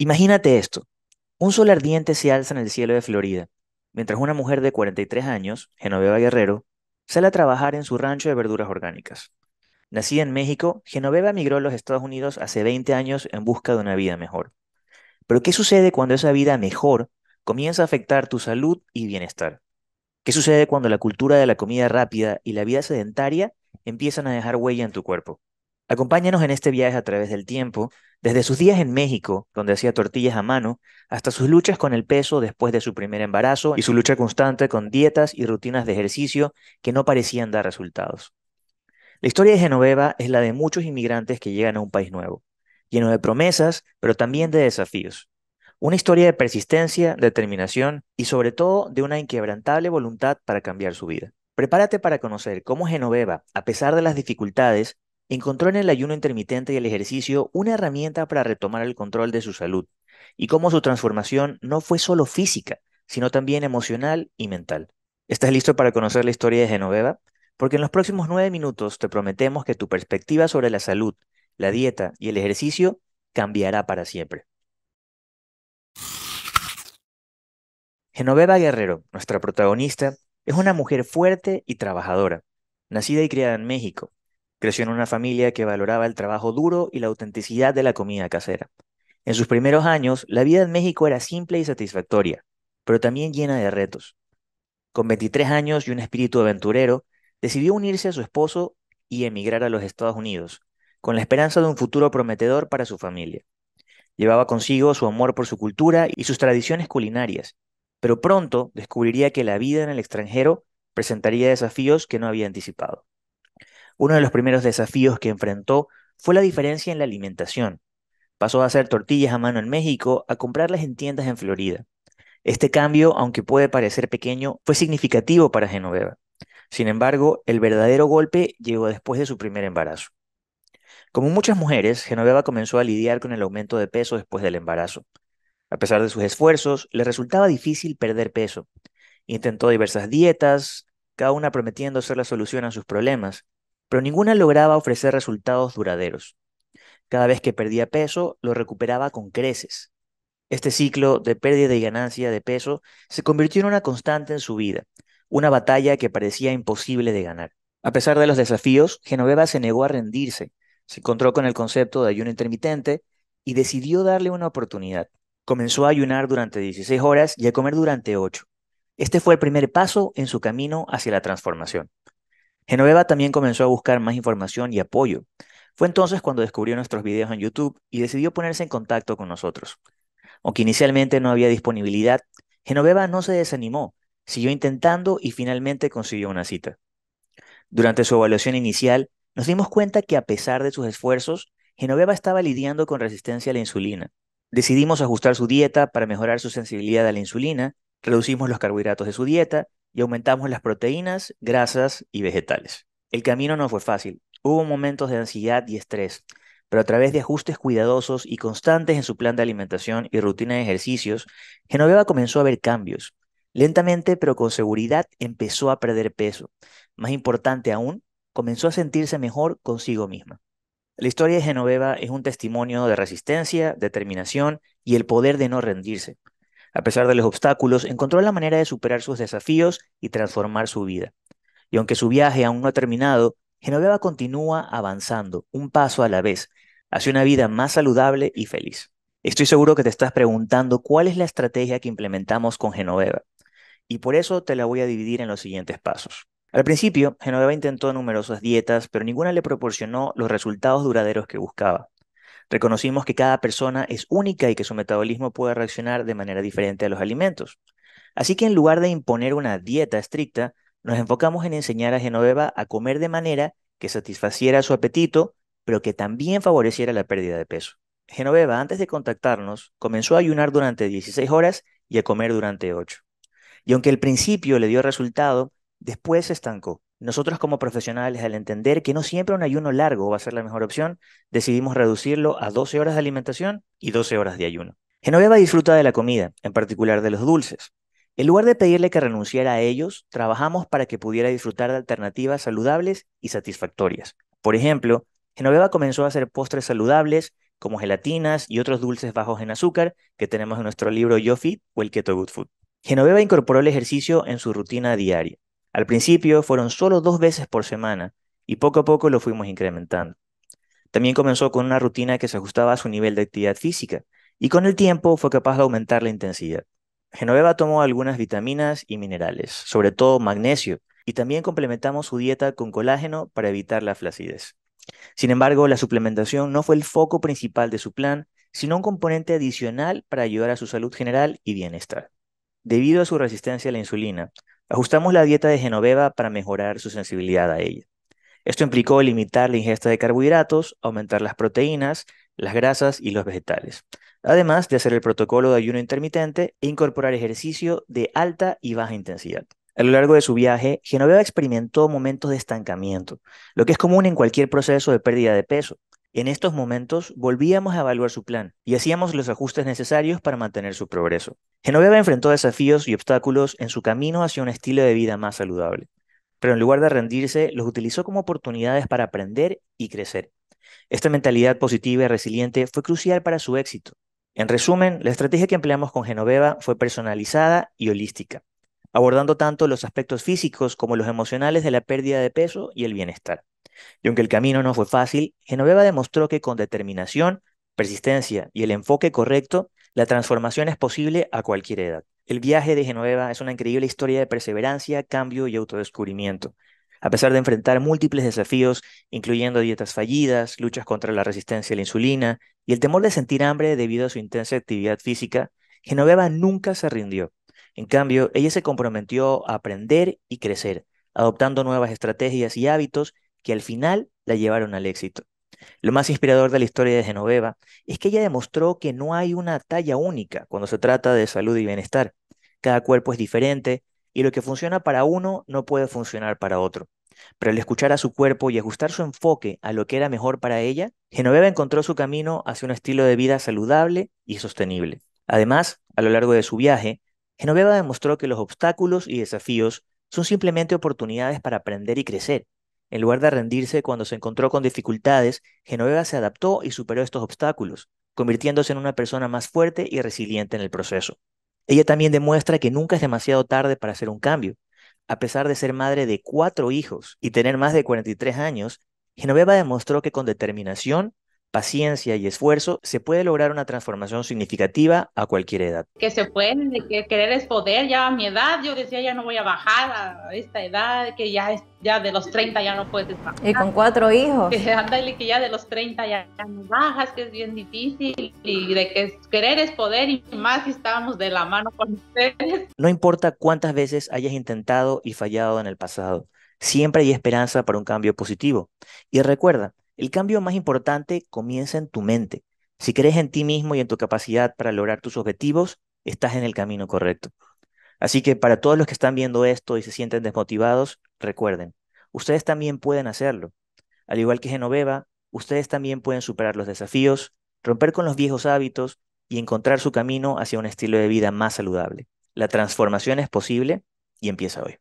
Imagínate esto. Un sol ardiente se alza en el cielo de Florida, mientras una mujer de 43 años, Genoveva Guerrero, sale a trabajar en su rancho de verduras orgánicas. Nacida en México, Genoveva migró a los Estados Unidos hace 20 años en busca de una vida mejor. Pero ¿qué sucede cuando esa vida mejor comienza a afectar tu salud y bienestar? ¿Qué sucede cuando la cultura de la comida rápida y la vida sedentaria empiezan a dejar huella en tu cuerpo? Acompáñanos en este viaje a través del tiempo, desde sus días en México, donde hacía tortillas a mano, hasta sus luchas con el peso después de su primer embarazo y su lucha constante con dietas y rutinas de ejercicio que no parecían dar resultados. La historia de Genoveva es la de muchos inmigrantes que llegan a un país nuevo, lleno de promesas, pero también de desafíos. Una historia de persistencia, determinación y sobre todo de una inquebrantable voluntad para cambiar su vida. Prepárate para conocer cómo Genoveva, a pesar de las dificultades, encontró en el ayuno intermitente y el ejercicio una herramienta para retomar el control de su salud y cómo su transformación no fue solo física, sino también emocional y mental. ¿Estás listo para conocer la historia de Genoveva? Porque en los próximos nueve minutos te prometemos que tu perspectiva sobre la salud, la dieta y el ejercicio cambiará para siempre. Genoveva Guerrero, nuestra protagonista, es una mujer fuerte y trabajadora, nacida y criada en México, Creció en una familia que valoraba el trabajo duro y la autenticidad de la comida casera. En sus primeros años, la vida en México era simple y satisfactoria, pero también llena de retos. Con 23 años y un espíritu aventurero, decidió unirse a su esposo y emigrar a los Estados Unidos, con la esperanza de un futuro prometedor para su familia. Llevaba consigo su amor por su cultura y sus tradiciones culinarias, pero pronto descubriría que la vida en el extranjero presentaría desafíos que no había anticipado. Uno de los primeros desafíos que enfrentó fue la diferencia en la alimentación. Pasó a hacer tortillas a mano en México a comprarlas en tiendas en Florida. Este cambio, aunque puede parecer pequeño, fue significativo para Genoveva. Sin embargo, el verdadero golpe llegó después de su primer embarazo. Como muchas mujeres, Genoveva comenzó a lidiar con el aumento de peso después del embarazo. A pesar de sus esfuerzos, le resultaba difícil perder peso. Intentó diversas dietas, cada una prometiendo ser la solución a sus problemas, pero ninguna lograba ofrecer resultados duraderos. Cada vez que perdía peso, lo recuperaba con creces. Este ciclo de pérdida y ganancia de peso se convirtió en una constante en su vida, una batalla que parecía imposible de ganar. A pesar de los desafíos, Genoveva se negó a rendirse, se encontró con el concepto de ayuno intermitente y decidió darle una oportunidad. Comenzó a ayunar durante 16 horas y a comer durante 8. Este fue el primer paso en su camino hacia la transformación. Genoveva también comenzó a buscar más información y apoyo. Fue entonces cuando descubrió nuestros videos en YouTube y decidió ponerse en contacto con nosotros. Aunque inicialmente no había disponibilidad, Genoveva no se desanimó, siguió intentando y finalmente consiguió una cita. Durante su evaluación inicial, nos dimos cuenta que a pesar de sus esfuerzos, Genoveva estaba lidiando con resistencia a la insulina. Decidimos ajustar su dieta para mejorar su sensibilidad a la insulina, reducimos los carbohidratos de su dieta y aumentamos las proteínas, grasas y vegetales. El camino no fue fácil. Hubo momentos de ansiedad y estrés, pero a través de ajustes cuidadosos y constantes en su plan de alimentación y rutina de ejercicios, Genoveva comenzó a ver cambios. Lentamente, pero con seguridad, empezó a perder peso. Más importante aún, comenzó a sentirse mejor consigo misma. La historia de Genoveva es un testimonio de resistencia, determinación y el poder de no rendirse. A pesar de los obstáculos, encontró la manera de superar sus desafíos y transformar su vida. Y aunque su viaje aún no ha terminado, Genoveva continúa avanzando, un paso a la vez, hacia una vida más saludable y feliz. Estoy seguro que te estás preguntando cuál es la estrategia que implementamos con Genoveva, y por eso te la voy a dividir en los siguientes pasos. Al principio, Genoveva intentó numerosas dietas, pero ninguna le proporcionó los resultados duraderos que buscaba. Reconocimos que cada persona es única y que su metabolismo puede reaccionar de manera diferente a los alimentos. Así que en lugar de imponer una dieta estricta, nos enfocamos en enseñar a Genoveva a comer de manera que satisfaciera su apetito, pero que también favoreciera la pérdida de peso. Genoveva, antes de contactarnos, comenzó a ayunar durante 16 horas y a comer durante 8. Y aunque al principio le dio resultado, después se estancó. Nosotros como profesionales, al entender que no siempre un ayuno largo va a ser la mejor opción, decidimos reducirlo a 12 horas de alimentación y 12 horas de ayuno. Genoveva disfruta de la comida, en particular de los dulces. En lugar de pedirle que renunciara a ellos, trabajamos para que pudiera disfrutar de alternativas saludables y satisfactorias. Por ejemplo, Genoveva comenzó a hacer postres saludables como gelatinas y otros dulces bajos en azúcar que tenemos en nuestro libro Yo o el Keto Good Food. Genoveva incorporó el ejercicio en su rutina diaria. Al principio fueron solo dos veces por semana y poco a poco lo fuimos incrementando. También comenzó con una rutina que se ajustaba a su nivel de actividad física y con el tiempo fue capaz de aumentar la intensidad. Genoveva tomó algunas vitaminas y minerales, sobre todo magnesio, y también complementamos su dieta con colágeno para evitar la flacidez. Sin embargo, la suplementación no fue el foco principal de su plan, sino un componente adicional para ayudar a su salud general y bienestar. Debido a su resistencia a la insulina, Ajustamos la dieta de Genoveva para mejorar su sensibilidad a ella. Esto implicó limitar la ingesta de carbohidratos, aumentar las proteínas, las grasas y los vegetales, además de hacer el protocolo de ayuno intermitente e incorporar ejercicio de alta y baja intensidad. A lo largo de su viaje, Genoveva experimentó momentos de estancamiento, lo que es común en cualquier proceso de pérdida de peso. En estos momentos volvíamos a evaluar su plan y hacíamos los ajustes necesarios para mantener su progreso. Genoveva enfrentó desafíos y obstáculos en su camino hacia un estilo de vida más saludable, pero en lugar de rendirse, los utilizó como oportunidades para aprender y crecer. Esta mentalidad positiva y resiliente fue crucial para su éxito. En resumen, la estrategia que empleamos con Genoveva fue personalizada y holística abordando tanto los aspectos físicos como los emocionales de la pérdida de peso y el bienestar. Y aunque el camino no fue fácil, Genoveva demostró que con determinación, persistencia y el enfoque correcto, la transformación es posible a cualquier edad. El viaje de Genoveva es una increíble historia de perseverancia, cambio y autodescubrimiento. A pesar de enfrentar múltiples desafíos, incluyendo dietas fallidas, luchas contra la resistencia a la insulina y el temor de sentir hambre debido a su intensa actividad física, Genoveva nunca se rindió en cambio, ella se comprometió a aprender y crecer, adoptando nuevas estrategias y hábitos que al final la llevaron al éxito. Lo más inspirador de la historia de Genoveva es que ella demostró que no hay una talla única cuando se trata de salud y bienestar. Cada cuerpo es diferente y lo que funciona para uno no puede funcionar para otro. Pero al escuchar a su cuerpo y ajustar su enfoque a lo que era mejor para ella, Genoveva encontró su camino hacia un estilo de vida saludable y sostenible. Además, a lo largo de su viaje, Genoveva demostró que los obstáculos y desafíos son simplemente oportunidades para aprender y crecer. En lugar de rendirse cuando se encontró con dificultades, Genoveva se adaptó y superó estos obstáculos, convirtiéndose en una persona más fuerte y resiliente en el proceso. Ella también demuestra que nunca es demasiado tarde para hacer un cambio. A pesar de ser madre de cuatro hijos y tener más de 43 años, Genoveva demostró que con determinación paciencia y esfuerzo, se puede lograr una transformación significativa a cualquier edad. Que se puede, que querer es poder, ya a mi edad, yo decía, ya no voy a bajar a esta edad, que ya, es, ya de los 30 ya no puedes bajar. Y con cuatro hijos. Que que ya de los 30 ya, no bajas, que es bien difícil, y de que querer es poder, y más si estábamos de la mano con ustedes. No importa cuántas veces hayas intentado y fallado en el pasado, siempre hay esperanza para un cambio positivo. Y recuerda, el cambio más importante comienza en tu mente. Si crees en ti mismo y en tu capacidad para lograr tus objetivos, estás en el camino correcto. Así que para todos los que están viendo esto y se sienten desmotivados, recuerden, ustedes también pueden hacerlo. Al igual que Genoveva, ustedes también pueden superar los desafíos, romper con los viejos hábitos y encontrar su camino hacia un estilo de vida más saludable. La transformación es posible y empieza hoy.